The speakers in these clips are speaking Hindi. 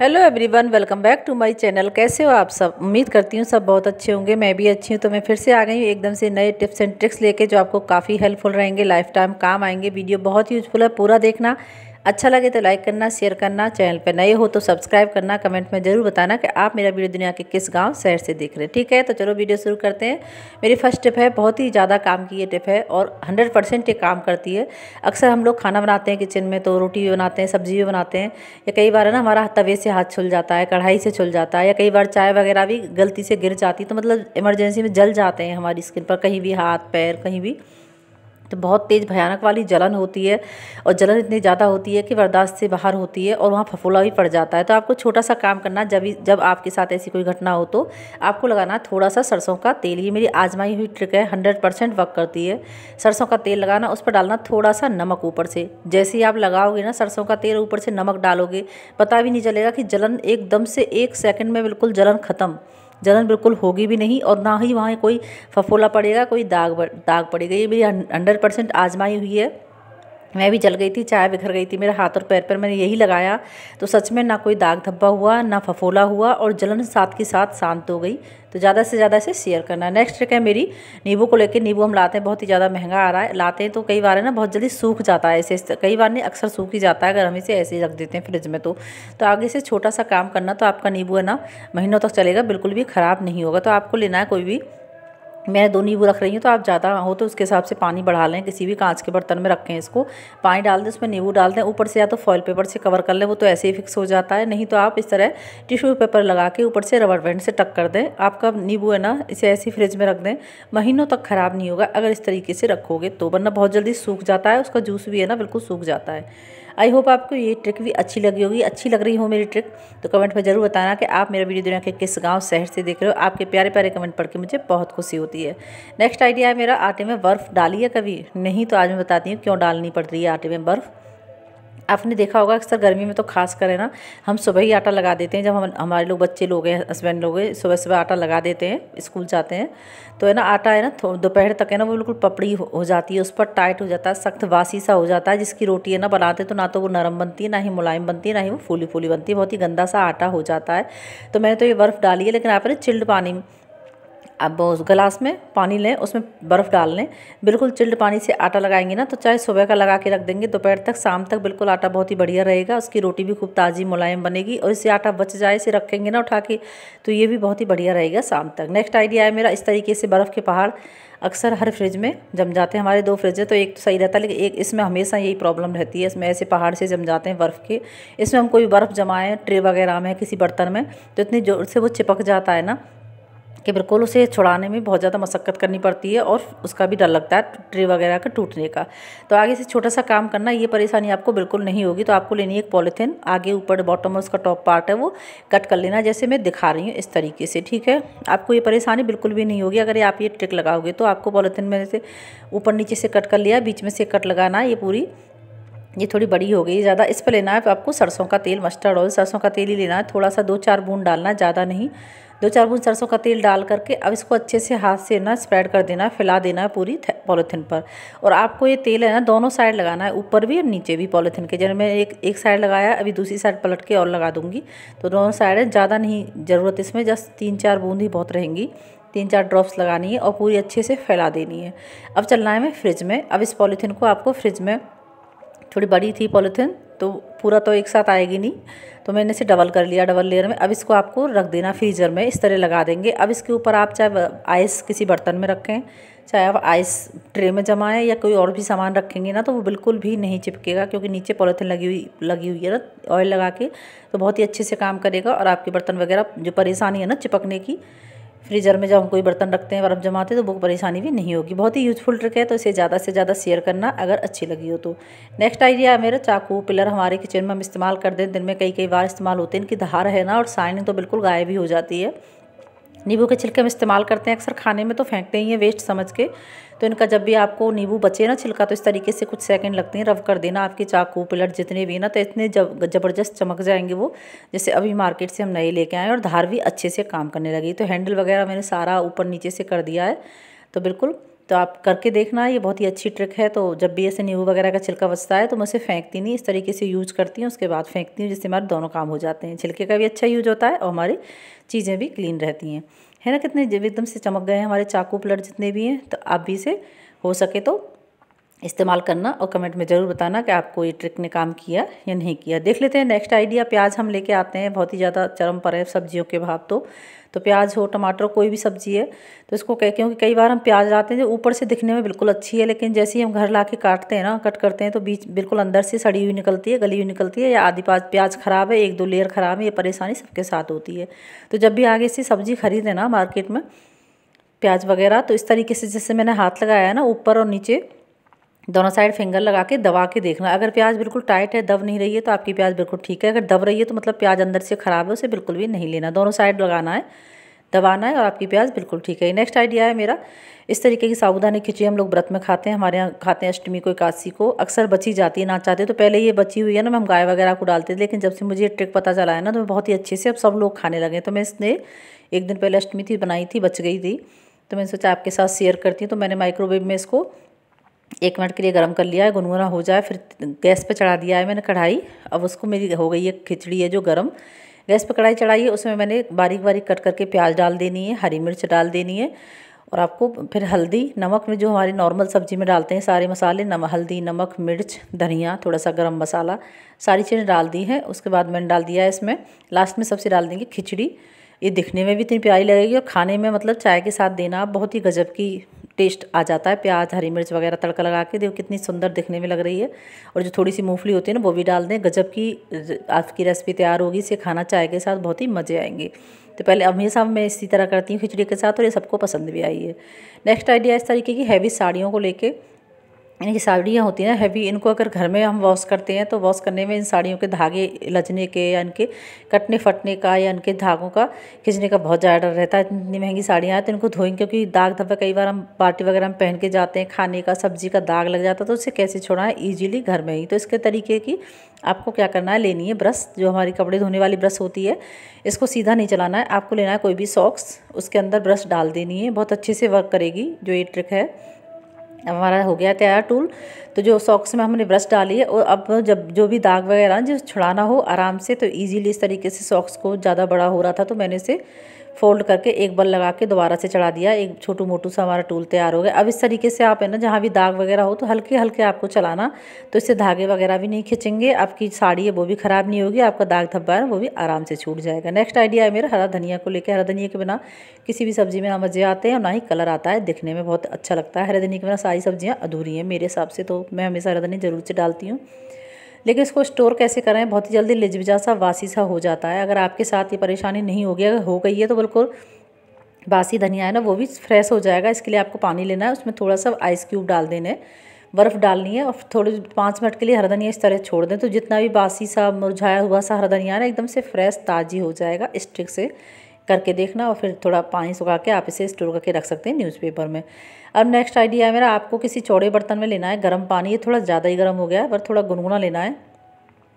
hello everyone welcome back to my channel कैसे हो आप सब उम्मीद करती हूँ सब बहुत अच्छे होंगे मैं भी अच्छी हूँ तो मैं फिर से आ गई हूँ एकदम से नए टिप्स एंड ट्रिक्स लेके जो आपको काफ़ी हेल्पफुल रहेंगे लाइफ टाइम काम आएंगे वीडियो बहुत यूजफुल है पूरा देखना अच्छा लगे तो लाइक करना शेयर करना चैनल पर नए हो तो सब्सक्राइब करना कमेंट में ज़रूर बताना कि आप मेरा वीडियो दुनिया के किस गाँव शहर से देख रहे हैं ठीक है तो चलो वीडियो शुरू करते हैं मेरी फर्स्ट टिप है बहुत ही ज़्यादा काम की ये टिप है और हंड्रेड परसेंट ये काम करती है अक्सर हम लोग खाना बनाते हैं किचन में तो रोटी भी बनाते हैं सब्जी भी बनाते हैं या कई बार है ना हमारा तवे से हाथ छुल जाता है कढ़ाई से छुल जाता है या कई बार चाय वगैरह भी गलती से गिर जाती तो मतलब इमरजेंसी में जल जाते हैं हमारी स्किन पर कहीं भी हाथ पैर कहीं भी तो बहुत तेज़ भयानक वाली जलन होती है और जलन इतनी ज़्यादा होती है कि बर्दाश्त से बाहर होती है और वहाँ फफूला भी पड़ जाता है तो आपको छोटा सा काम करना जब जब आपके साथ ऐसी कोई घटना हो तो आपको लगाना थोड़ा सा सरसों का तेल ये मेरी आजमाई हुई ट्रिक है हंड्रेड परसेंट वर्क करती है सरसों का तेल लगाना उस पर डालना थोड़ा सा नमक ऊपर से जैसे ही आप लगाओगे ना सरसों का तेल ऊपर से नमक डालोगे पता भी नहीं चलेगा कि जलन एकदम से एक सेकेंड में बिल्कुल जलन ख़त्म जलन बिल्कुल होगी भी नहीं और ना ही वहाँ कोई फफोला पड़ेगा कोई दाग दाग पड़ेगा ये मेरी हंड्रेड परसेंट आजमाई हुई है मैं भी जल गई थी चाय बिखर गई थी मेरे हाथ और पैर पर मैंने यही लगाया तो सच में ना कोई दाग धब्बा हुआ ना फफोला हुआ और जलन साथ के साथ शांत हो गई तो ज़्यादा से ज़्यादा इसे शेयर करना नेक्स्ट ट्रिक है मेरी नींबू को लेकर नींबू हम लाते हैं बहुत ही ज़्यादा महंगा आ रहा है लाते हैं तो कई बार है ना बहुत जल्दी सूख जाता है ऐसे कई बार नहीं अक्सर सूख ही जाता है अगर हम इसे ऐसे ही रख देते हैं फ्रिज में तो तो आगे से छोटा सा काम करना तो आपका नींबू है ना महीनों तक चलेगा बिल्कुल भी ख़राब नहीं होगा तो आपको लेना है कोई भी मैं दो नींबू रख रही हूँ तो आप ज़्यादा हो तो उसके हिसाब से पानी बढ़ा लें किसी भी कांच के बर्तन में रखें इसको पानी डाल दें उसमें नींबू डाल दें ऊपर से या तो फॉइल पेपर से कवर कर लें वो तो ऐसे ही फिक्स हो जाता है नहीं तो आप इस तरह टिश्यू पेपर लगा के ऊपर से रबर बैंड से टक कर दें आपका नींबू है ना इसे ऐसे फ्रिज में रख दें महीनों तक ख़राब नहीं होगा अगर इस तरीके से रखोगे तो वरना बहुत जल्दी सूख जाता है उसका जूस भी है ना बिल्कुल सूख जाता है आई होप आपको ये ट्रिक भी अच्छी लगी होगी अच्छी लग रही हो मेरी ट्रिक तो कमेंट में ज़रूर बताना कि आप मेरा वीडियो दुनिया के किस गाँव शहर से देख रहे हो आपके प्यारे प्यारे कमेंट पढ़ के मुझे बहुत खुशी होती है नेक्स्ट आइडिया है मेरा आटे में बर्फ़ डाली है कभी नहीं तो आज मैं बताती हूँ क्यों डालनी पड़ रही है आटे में बर्फ़ आपने देखा होगा अक्सर गर्मी में तो खास कर है ना हम सुबह ही आटा लगा देते हैं जब हम हमारे लोग बच्चे लोग हैं हस्बैंड लोग हैं सुबह सुबह आटा लगा देते हैं स्कूल जाते हैं तो है ना आटा है ना दोपहर तक है ना वो बिल्कुल पपड़ी हो जाती है उस पर टाइट हो जाता है सख्त बासी सा हो जाता है जिसकी रोटी है ना बनाते तो ना तो वो नरम बनती है ना ही मुलायम बनती है ना ही वो फूली फूली बनती है बहुत ही गंदा सा आटा हो जाता है तो मैंने तो ये बर्फ़ डाली है लेकिन आप चिल्ड पानी अब उस गिलास में पानी लें उसमें बर्फ़ डाल लें बिल्कुल चिल्ड पानी से आटा लगाएंगे ना तो चाहे सुबह का लगा के रख देंगे दोपहर तक शाम तक बिल्कुल आटा बहुत ही बढ़िया रहेगा उसकी रोटी भी खूब ताज़ी मुलायम बनेगी और इससे आटा बच जाए इसे रखेंगे ना उठा के तो ये भी बहुत ही बढ़िया रहेगा शाम तक नेक्स्ट आइडिया है मेरा इस तरीके से बर्फ़ के पहाड़ अक्सर हर फ्रिज में जम जाते हैं हमारे दो फ्रिज है तो एक तो सही रहता है लेकिन एक इसमें हमेशा यही प्रॉब्लम रहती है इसमें ऐसे पहाड़ से जम जाते हैं बर्फ़ के इसमें हम कोई बर्फ़ जमाएं ट्रे वगैरह में किसी बर्तन में तो इतनी ज़ोर से वो चिपक जाता है ना कि बिल्कुल उसे छुड़ाने में बहुत ज़्यादा मशक्क़त करनी पड़ती है और उसका भी डर लगता है ट्रे वगैरह का टूटने का तो आगे से छोटा सा काम करना ये परेशानी आपको बिल्कुल नहीं होगी तो आपको लेनी है एक पॉलीथीन आगे ऊपर बॉटम में उसका टॉप पार्ट है वो कट कर लेना जैसे मैं दिखा रही हूँ इस तरीके से ठीक है आपको ये परेशानी बिल्कुल भी नहीं होगी अगर आप ये ट्रिक लगाओगे तो आपको पॉलीथीन में से ऊपर नीचे से कट कर लिया बीच में से कट लगाना ये पूरी ये थोड़ी बड़ी हो गई ज़्यादा इस पर लेना है आपको सरसों का तेल मस्टर्ड ऑयल सरसों का तेल ही लेना है थोड़ा सा दो चार बूंद डालना है ज़्यादा नहीं दो चार बूंद सरसों का तेल डाल करके अब इसको अच्छे से हाथ से ना स्प्रेड कर देना है फैला देना है पूरी पॉलीथीन पर और आपको ये तेल है ना दोनों साइड लगाना है ऊपर भी और नीचे भी पॉलीथीन के जब मैं एक एक साइड लगाया अभी दूसरी साइड पलट के और लगा दूंगी तो दोनों साइड ज़्यादा नहीं ज़रूरत इसमें जस्ट तीन चार बूंद ही बहुत रहेंगी तीन चार ड्रॉप्स लगानी है और पूरी अच्छे से फैला देनी है अब चलना है मैं फ्रिज में अब इस पॉलीथीन को आपको फ्रिज में थोड़ी बड़ी थी पॉलीथीन तो पूरा तो एक साथ आएगी नहीं तो मैंने इसे डबल कर लिया डबल लेयर में अब इसको आपको रख देना फ्रीजर में इस तरह लगा देंगे अब इसके ऊपर आप चाहे आइस किसी बर्तन में रखें चाहे आप आइस ट्रे में जमाएं या कोई और भी सामान रखेंगे ना तो वो बिल्कुल भी नहीं चिपकेगा क्योंकि नीचे पॉलीथीन लगी हुई लगी हुई है ना ऑयल लगा के तो बहुत ही अच्छे से काम करेगा और आपके बर्तन वगैरह जो परेशानी है ना चिपकने की फ्रीजर में जब हम कोई बर्तन रखते हैं बर्फ़ जमाते हैं तो वो परेशानी भी नहीं होगी बहुत ही यूज़फुल ट्रिक है तो इसे ज़्यादा से ज़्यादा शेयर करना अगर अच्छी लगी हो तो नेक्स्ट आइडिया है मेरा चाकू पिलर हमारे किचन में हम इस्तेमाल करते हैं दिन में कई कई बार इस्तेमाल होते हैं इनकी धार है ना और साइनिंग तो बिल्कुल गायब ही हो जाती है नींबू के छिलके हम इस्तेमाल करते हैं अक्सर खाने में तो फेंकते ही हैं वेस्ट समझ के तो इनका जब भी आपको नींबू बचे ना छिलका तो इस तरीके से कुछ सेकंड लगते हैं रफ कर देना आपकी चाकू पिलट जितने भी ना तो इतने जब ज़बरदस्त चमक जाएंगे वो जैसे अभी मार्केट से हम नए लेके आए और धार भी अच्छे से काम करने लगी तो हैंडल वगैरह मैंने सारा ऊपर नीचे से कर दिया है तो बिल्कुल तो आप करके देखना ये बहुत ही अच्छी ट्रिक है तो जब भी ऐसे नींबू वगैरह का छिलका बचता है तो मैं उसे फेंकती नहीं इस तरीके से यूज करती हूँ उसके बाद फेंकती हूँ जिससे हमारे दोनों काम हो जाते हैं छिलके का भी अच्छा यूज होता है और हमारी चीज़ें भी क्लीन रहती हैं है ना कितने एकदम से चमक गए हैं हमारे चाकू प्लट जितने भी हैं तो आप भी इसे हो सके तो इस्तेमाल करना और कमेंट में ज़रूर बताना कि आपको ये ट्रिक ने काम किया या नहीं किया देख लेते हैं नेक्स्ट आइडिया प्याज हम लेके आते हैं बहुत ही ज़्यादा चरम पर है सब्जियों के भाव तो तो प्याज हो टमाटर कोई भी सब्जी है तो इसको कह क्योंकि कई बार हम प्याज लाते हैं जो ऊपर से दिखने में बिल्कुल अच्छी है लेकिन जैसे ही हम घर ला के काटते हैं ना कट करते हैं तो बीच बिल्कुल अंदर से सड़ी हुई निकलती है गली हुई निकलती है या आधी पाज प्याज ख़राब है एक दो लेयर ख़राब है ये परेशानी सबके साथ होती है तो जब भी आगे से सब्जी खरीदें ना मार्केट में प्याज वगैरह तो इस तरीके से जैसे मैंने हाथ लगाया है ना ऊपर और नीचे दोनों साइड फिंगर लगा के दबा के देखना अगर प्याज बिल्कुल टाइट है दब नहीं रही है तो आपकी प्याज बिल्कुल ठीक है अगर दब रही है तो मतलब प्याज अंदर से ख़राब है उसे बिल्कुल भी नहीं लेना दोनों साइड लगाना है दबाना है और आपकी प्याज बिल्कुल ठीक है नेक्स्ट आइडिया है मेरा इस तरीके की साबुदानी खिचड़ी हम लोग व्रत में खाते हैं हमारे यहाँ खाते हैं अष्टमी को एकादशी को अक्सर बची जाती है ना चाहते तो पहले ये बची हुई है ना मैं हम गाय वगैरह को डालते थे लेकिन जब से मुझे ये ट्रिक पता चला है ना तो मैं बहुत ही अच्छे से अब सब लोग खाने लगे तो मैं इसने एक दिन पहले अष्टमी थी बनाई थी बच गई थी तो मैंने सोचा आपके साथ शेयर करती हूँ तो मैंने माइक्रोवेव में इसको एक मिनट के लिए गर्म कर लिया है गुनगुना हो जाए फिर गैस पे चढ़ा दिया है मैंने कढ़ाई अब उसको मेरी हो गई है खिचड़ी है जो गर्म गैस पे कढ़ाई चढ़ाई है उसमें मैंने बारीक बारीक कट करके प्याज डाल देनी है हरी मिर्च डाल देनी है और आपको फिर हल्दी नमक में जो हमारी नॉर्मल सब्जी में डालते हैं सारे मसाले नम हल्दी नमक मिर्च धनिया थोड़ा सा गरम मसाला सारी चीज़ें डाल दी हैं उसके बाद मैंने डाल दिया है इसमें लास्ट में सबसे डाल देंगे खिचड़ी ये दिखने में भी इतनी प्यारी लगेगी और खाने में मतलब चाय के साथ देना आप बहुत ही गजब की टेस्ट आ जाता है प्याज हरी मिर्च वगैरह तड़का लगा के देखो कितनी सुंदर दिखने में लग रही है और जो थोड़ी सी मूंगफली होती है ना वो भी डाल दें गजब की आपकी रेसिपी तैयार होगी इसे खाना चाय के साथ बहुत ही मज़े आएंगे तो पहले हमेशा मैं इसी तरह करती हूँ खिचड़ी के साथ और ये सबको पसंद भी आई है नेक्स्ट आइडिया इस तरीके की हैवी साड़ियों को लेकर इनकी साड़ियाँ होती हैं हैवी इनको अगर घर में हम वॉश करते हैं तो वॉश करने में इन साड़ियों के धागे लचने के या इनके कटने फटने का या इनके धागों का खींचने का बहुत ज़्यादा डर रहता है इतनी महंगी साड़ियाँ हैं तो इनको धोएंगे क्योंकि दाग धब्बे कई बार हम पार्टी वगैरह में पहन के जाते हैं खाने का सब्जी का दाग लग जाता है तो उससे कैसे छोड़ा है ईजिली घर में ही तो इसके तरीके की आपको क्या करना है लेनी है ब्रश जो हमारी कपड़े धोने वाली ब्रश होती है इसको सीधा नहीं चलाना है आपको लेना है कोई भी सॉक्स उसके अंदर ब्रश डाल देनी है बहुत अच्छे से वर्क करेगी जो ये ट्रिक है हमारा हो गया तैयार टूल तो जो सॉक्स में हमने ब्रश डाली है और अब जब जो भी दाग वगैरह जो छुड़ाना हो आराम से तो ईजीली इस तरीके से सॉक्स को ज़्यादा बड़ा हो रहा था तो मैंने इसे फोल्ड करके एक बल लगा के दोबारा से चढ़ा दिया एक छोटू मोटू सा हमारा टूल तैयार हो गया अब इस तरीके से आप है ना जहाँ भी दाग वगैरह हो तो हल्के हल्के आपको चलाना तो इससे धागे वगैरह भी नहीं खींचेंगे आपकी साड़ी है वो भी ख़राब नहीं होगी आपका दाग धब्बा है वो भी आराम से छूट जाएगा नेक्स्ट आइडिया है मेरा हरा धनिया को लेकर हरा धनिया के बिना किसी भी सब्ज़ी में ना मज़े आते हैं और ना ही कलर आता है दिखने में बहुत अच्छा लगता है हरा धनिया के बिना सारी सब्ज़ियाँ अधूरी हैं मेरे हिसाब से तो मैं हमेशा हरा धनिया ज़रूर से डालती हूँ लेकिन इसको स्टोर कैसे करें बहुत ही जल्दी लिजबिजा सा वासी सा हो जाता है अगर आपके साथ ये परेशानी नहीं होगी अगर हो गई है तो बिल्कुल बासी धनिया है ना वो भी फ्रेश हो जाएगा इसके लिए आपको पानी लेना है उसमें थोड़ा सा आइस क्यूब डाल देने बर्फ़ डालनी है और थोड़े पाँच मिनट के लिए हरा धनिया इस तरह छोड़ दें तो जितना भी बासी सा मुरझाया हुआ सा हरा धनिया ना एकदम से फ्रेश ताज़ी हो जाएगा स्टिक से करके देखना और फिर थोड़ा पानी सुखा के आप इसे स्टोर करके रख सकते हैं न्यूज़पेपर में अब नेक्स्ट आइडिया है मेरा आपको किसी चौड़े बर्तन में लेना है गर्म पानी ये थोड़ा ज़्यादा ही गर्म हो गया है पर थोड़ा गुनगुना लेना है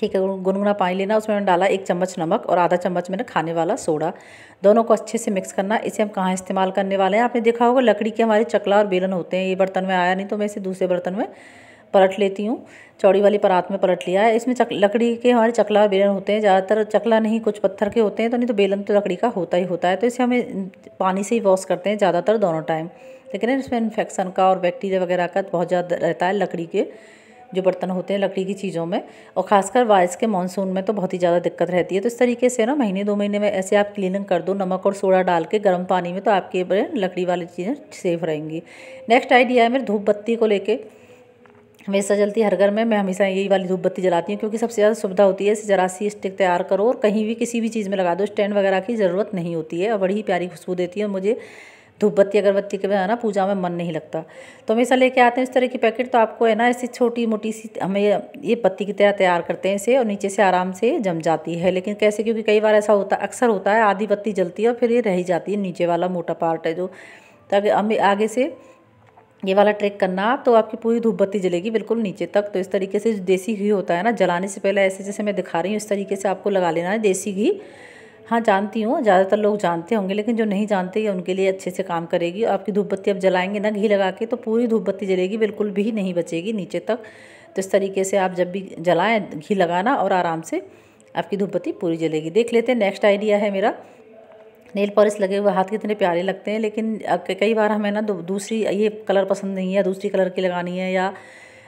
ठीक है गुनगुना पानी लेना उसमें मैंने डाला एक चम्मच नमक और आधा चम्मच मैंने खाने वाला सोडा दोनों को अच्छे से मिक्स करना इसे हम कहाँ इस्तेमाल करने वाले हैं आपने देखा होगा लकड़ी के हमारे चकला और बेलन होते हैं ये बर्तन में आया नहीं तो मैं इसे दूसरे बर्तन में पलट लेती हूँ चौड़ी वाली परात में पलट लिया है इसमें चक लकड़ी के हमारे चकला और बेलन होते हैं ज़्यादातर चकला नहीं कुछ पत्थर के होते हैं तो नहीं तो बेलन तो लकड़ी का होता ही होता है तो इसे हमें पानी से ही वॉश करते हैं ज़्यादातर दोनों टाइम लेकिन इसमें इन्फेक्शन का और बैक्टीरिया वगैरह का बहुत ज़्यादा रहता है लकड़ी के जो बर्तन होते हैं लकड़ी की चीज़ों में और ख़ासकर बारिश के मानसून में तो बहुत ही ज़्यादा दिक्कत रहती है तो इस तरीके से ना महीने दो महीने में ऐसे आप क्लीनिंग कर दो नमक और सोडा डाल के गर्म पानी में तो आपके लकड़ी वाली चीज़ें सेफ रहेंगी नेक्स्ट आइडिया है मेरे धूप बत्ती को लेके हमेशा जलती हर घर में मैं हमेशा यही वाली धूप बत्ती जलाती हूँ क्योंकि सबसे ज़्यादा सुविधा होती है इसे जरा सी स्टिक तैयार करो और कहीं भी किसी भी चीज़ में लगा दो स्टैंड वगैरह की ज़रूरत नहीं होती है और बड़ी ही प्यारी खुशबू देती है और मुझे धूप बत्ती अगरबत्ती के बिना ना पूजा में मन नहीं लगता तो हमेशा लेके आते हैं इस तरह की पैकेट तो आपको है ना ऐसी छोटी मोटी सी हमें ये पत्ती की तरह तैयार करते हैं इसे और नीचे से आराम से जम जाती है लेकिन कैसे क्योंकि कई बार ऐसा होता अक्सर होता है आधी बत्ती जलती है और फिर ये रह जाती है नीचे वाला मोटा पार्ट है जो ताकि हमें आगे से ये वाला ट्रिक करना आप तो आपकी पूरी धूप बत्ती जलेगी बिल्कुल नीचे तक तो इस तरीके से जो देसी घी होता है ना जलाने से पहले ऐसे जैसे मैं दिखा रही हूँ इस तरीके से आपको लगा लेना है देसी घी हाँ जानती हूँ ज़्यादातर लोग जानते होंगे लेकिन जो नहीं जानते ये उनके लिए अच्छे से काम करेगी आपकी धूप बत्ती अब जलाएंगे ना घी लगा के तो पूरी धूप बत्ती जलेगी बिल्कुल भी नहीं बचेगी नीचे तक तो इस तरीके से आप जब भी जलाएँ घी लगाना और आराम से आपकी धूप बत्ती पूरी जलेगी देख लेते हैं नेक्स्ट आइडिया है मेरा नेल पॉलिश लगे हुए हाथ कितने प्यारे लगते हैं लेकिन कई बार हमें ना दूसरी ये कलर पसंद नहीं है दूसरी कलर की लगानी है या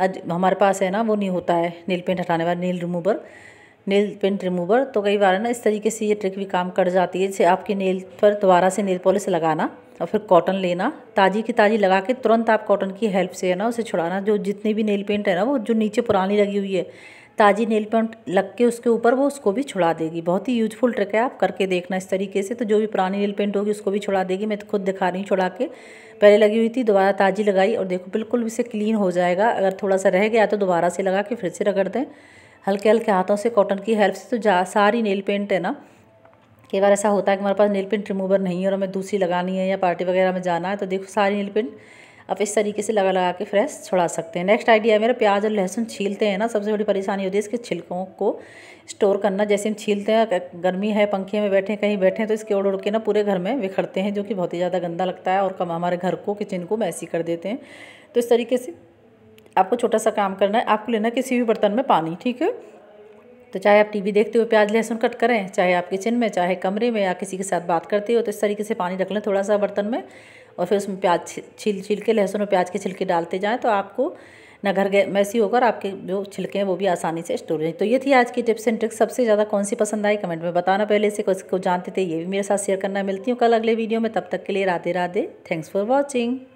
हमारे पास है ना वो नहीं होता है नेल पेंट हटाने वाला nail remover nail paint remover तो कई बार ना इस तरीके से ये ट्रिक भी काम कर जाती है जैसे आपके नेल पर दोबारा से नेल पॉलिश लगाना और फिर कॉटन लेना ताज़ी की ताज़ी लगा के तुरंत आप कॉटन की हेल्प से है ना उसे छुड़ाना जो जितने भी नेल पेंट है ना वो जो नीचे पुरानी लगी हुई है ताज़ी नेल पेंट लग के उसके ऊपर वो उसको भी छुड़ा देगी बहुत ही यूजफुल ट्रिक है आप करके देखना इस तरीके से तो जो भी पुरानी नेल पेंट होगी उसको भी छुड़ा देगी मैं तो खुद दिखा रही हूँ छुड़ा के पहले लगी हुई थी दोबारा ताज़ी लगाई और देखो बिल्कुल इसे क्लीन हो जाएगा अगर थोड़ा सा रह गया तो दोबारा से लगा के फिर से रगड़ दें हल्के हल्के हाथों से कॉटन की हेल्प से तो जा सारी नेल पेंट है ना कई बार ऐसा होता है कि हमारे पास नेल पेंट रिमूवर नहीं है और हमें दूसरी लगानी है या पार्टी वगैरह में जाना है तो देखो सारी नेल पेंट आप इस तरीके से लगा लगा के फ्रेश छुड़ा सकते हैं नेक्स्ट आइडिया है मेरा प्याज और लहसुन छीलते हैं ना सबसे बड़ी परेशानी होती है इसके छिलकों को स्टोर करना जैसे हम छीलते हैं गर्मी है पंखे में बैठे कहीं बैठे तो इसके उड़ उड़ के ना पूरे घर में बिखरते हैं जो कि बहुत ही ज़्यादा गंदा लगता है और कम हमारे घर को किचन को मैसी कर देते हैं तो इस तरीके से आपको छोटा सा काम करना है आपको लेना किसी भी बर्तन में पानी ठीक है तो चाहे आप टीवी देखते हुए प्याज लहसुन कट करें चाहे आप किचन में चाहे कमरे में या किसी के साथ बात करते हो तो इस तरीके से पानी रख लें थोड़ा सा बर्तन में और फिर उसमें प्याज छील छील के लहसुन और प्याज के छिलके डालते जाएँ तो आपको ना घर गए मैसी होकर आपके जो छिलके हैं वो भी आसानी से स्टोर हो तो ये थी आज की टिप्स एंड ट्रिक्स सबसे ज़्यादा कौन सी पसंद आई कमेंट में बताना पहले से को जानते थे ये भी मेरे साथ शेयर करना मिलती हूँ कल अगले वीडियो में तब तक के लिए Radhe Radhe thanks for watching